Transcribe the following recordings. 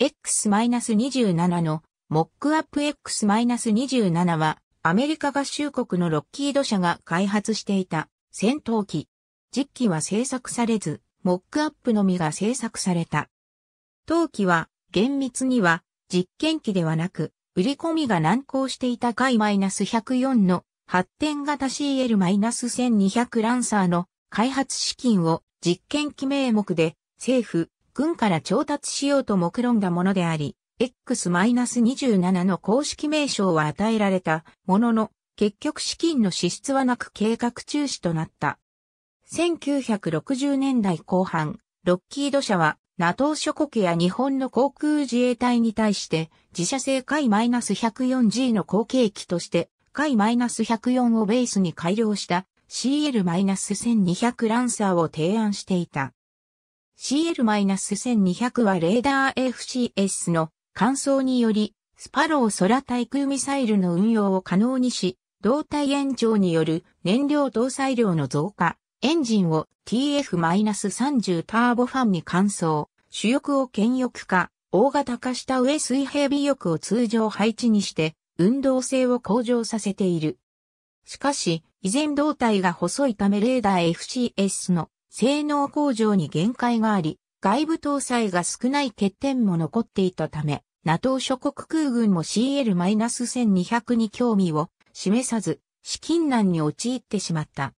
X-27 のモックアップ X-27 はアメリカ合衆国のロッキード社が開発していた戦闘機。実機は製作されず、モックアップのみが製作された。当機は厳密には実験機ではなく、売り込みが難航していた回 -104 の発展型 CL-1200 ランサーの開発資金を実験機名目で政府、軍から調達しようと目論んだものであり、X-27 の公式名称は与えられたものの、結局資金の支出はなく計画中止となった。1960年代後半、ロッキード社は NATO 諸国や日本の航空自衛隊に対して自社製海 -104G の後継機として海 -104 をベースに改良した CL-1200 ランサーを提案していた。CL-1200 はレーダー FCS の換装により、スパロー空対空ミサイルの運用を可能にし、胴体延長による燃料搭載量の増加、エンジンを TF-30 ターボファンに換装、主翼を剣翼化、大型化した上水平尾翼を通常配置にして、運動性を向上させている。しかし、依然胴体が細いためレーダー FCS の性能向上に限界があり、外部搭載が少ない欠点も残っていたため、NATO 諸国空軍も CL-1200 に興味を示さず、資金難に陥ってしまった。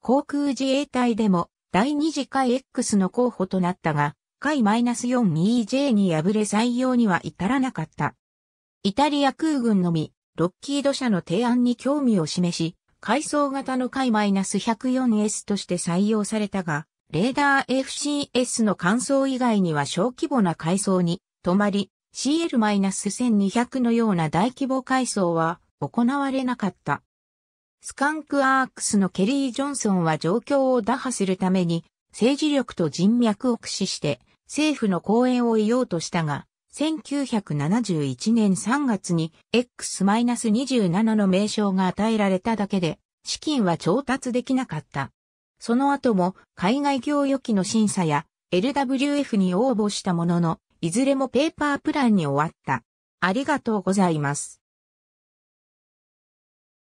航空自衛隊でも第二次海 X の候補となったが、海 -42EJ に敗れ採用には至らなかった。イタリア空軍のみ、ロッキード社の提案に興味を示し、階層型の回 -104S として採用されたが、レーダー FCS の乾燥以外には小規模な階層に止まり、CL-1200 のような大規模階層は行われなかった。スカンクアークスのケリー・ジョンソンは状況を打破するために政治力と人脈を駆使して政府の講演を得ようとしたが、1971年3月に X-27 の名称が与えられただけで資金は調達できなかった。その後も海外教養機の審査や LWF に応募したものの、いずれもペーパープランに終わった。ありがとうございます。